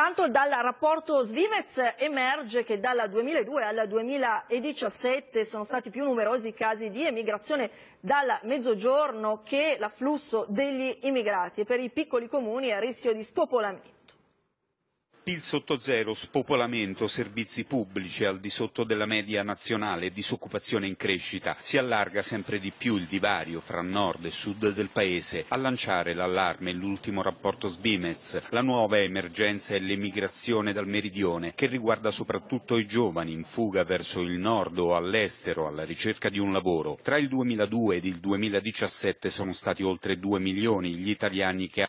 Intanto dal rapporto Svivez emerge che dal 2002 al 2017 sono stati più numerosi i casi di emigrazione dal mezzogiorno che l'afflusso degli immigrati e per i piccoli comuni a rischio di spopolamento. PIL sotto zero, spopolamento, servizi pubblici al di sotto della media nazionale, disoccupazione in crescita, si allarga sempre di più il divario fra nord e sud del paese. A lanciare l'allarme l'ultimo rapporto Svimez, la nuova emergenza è l'emigrazione dal meridione, che riguarda soprattutto i giovani in fuga verso il nord o all'estero alla ricerca di un lavoro. Tra il 2002 ed il 2017 sono stati oltre 2 milioni gli italiani che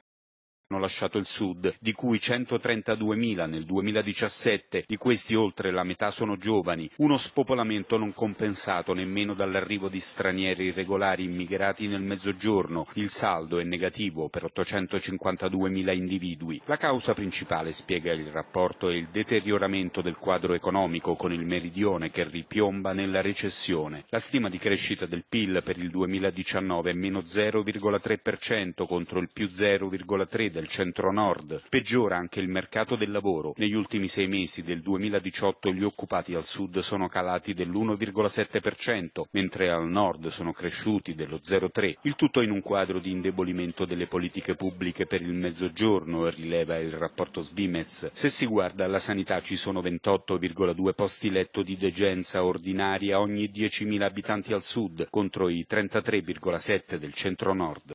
hanno lasciato il Sud, di cui 132.000 nel 2017, di questi oltre la metà sono giovani, uno spopolamento non compensato nemmeno dall'arrivo di stranieri irregolari immigrati nel Mezzogiorno, il saldo è negativo per 852.000 individui. La causa principale, spiega il rapporto, è il deterioramento del quadro economico con il meridione che ripiomba nella recessione. La stima di crescita del PIL per il 2019 è meno 0,3% contro il più 0,3% del del centro-nord. Peggiora anche il mercato del lavoro. Negli ultimi sei mesi del 2018 gli occupati al sud sono calati dell'1,7%, mentre al nord sono cresciuti dello 0,3%, il tutto in un quadro di indebolimento delle politiche pubbliche per il mezzogiorno, rileva il rapporto Svimez. Se si guarda alla sanità ci sono 28,2 posti letto di degenza ordinaria ogni 10.000 abitanti al sud, contro i 33,7 del centro-nord.